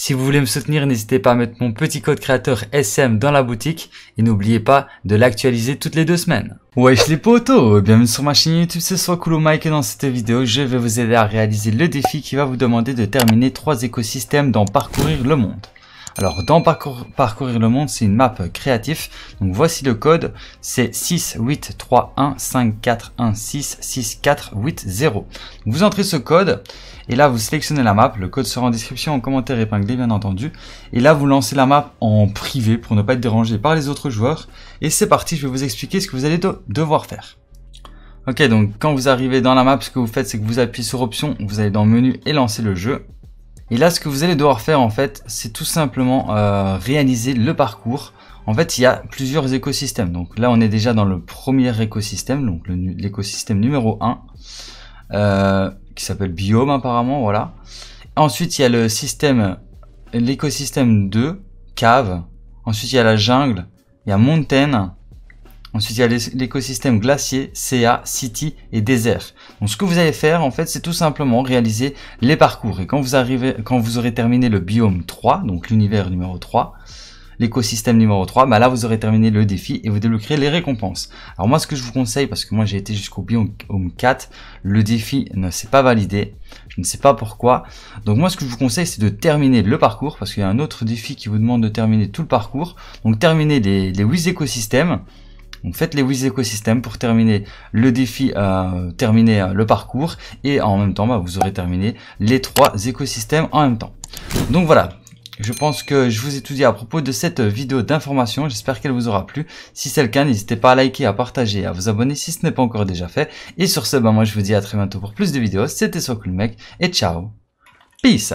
Si vous voulez me soutenir, n'hésitez pas à mettre mon petit code créateur SM dans la boutique et n'oubliez pas de l'actualiser toutes les deux semaines. Wesh les potos, bienvenue sur ma chaîne YouTube, ce soit Cool Mike et dans cette vidéo, je vais vous aider à réaliser le défi qui va vous demander de terminer trois écosystèmes dans Parcourir le monde. Alors dans parcourir le monde, c'est une map créatif. Donc voici le code, c'est 683154166480. Vous entrez ce code et là vous sélectionnez la map, le code sera en description, en commentaire épinglé bien entendu. Et là vous lancez la map en privé pour ne pas être dérangé par les autres joueurs. Et c'est parti, je vais vous expliquer ce que vous allez devoir faire. Ok, donc quand vous arrivez dans la map, ce que vous faites, c'est que vous appuyez sur option, vous allez dans menu et lancez le jeu. Et là, ce que vous allez devoir faire, en fait, c'est tout simplement euh, réaliser le parcours. En fait, il y a plusieurs écosystèmes. Donc là, on est déjà dans le premier écosystème, donc l'écosystème numéro 1, euh, qui s'appelle biome apparemment, voilà. Ensuite, il y a le système, l'écosystème 2, cave. Ensuite, il y a la jungle, il y a montagne, Ensuite, il y a l'écosystème glacier, CA, city et désert. Donc, ce que vous allez faire, en fait, c'est tout simplement réaliser les parcours. Et quand vous arrivez, quand vous aurez terminé le biome 3, donc l'univers numéro 3, l'écosystème numéro 3, bah là, vous aurez terminé le défi et vous débloquerez les récompenses. Alors, moi, ce que je vous conseille, parce que moi, j'ai été jusqu'au biome 4, le défi ne s'est pas validé. Je ne sais pas pourquoi. Donc, moi, ce que je vous conseille, c'est de terminer le parcours, parce qu'il y a un autre défi qui vous demande de terminer tout le parcours. Donc, terminer les, les 8 écosystèmes. Donc faites les 8 écosystèmes pour terminer le défi, euh, terminer euh, le parcours et en même temps bah, vous aurez terminé les trois écosystèmes en même temps. Donc voilà, je pense que je vous ai tout dit à propos de cette vidéo d'information, j'espère qu'elle vous aura plu. Si c'est le cas, n'hésitez pas à liker, à partager, à vous abonner si ce n'est pas encore déjà fait. Et sur ce, bah, moi je vous dis à très bientôt pour plus de vidéos, c'était Sokulmec et ciao, peace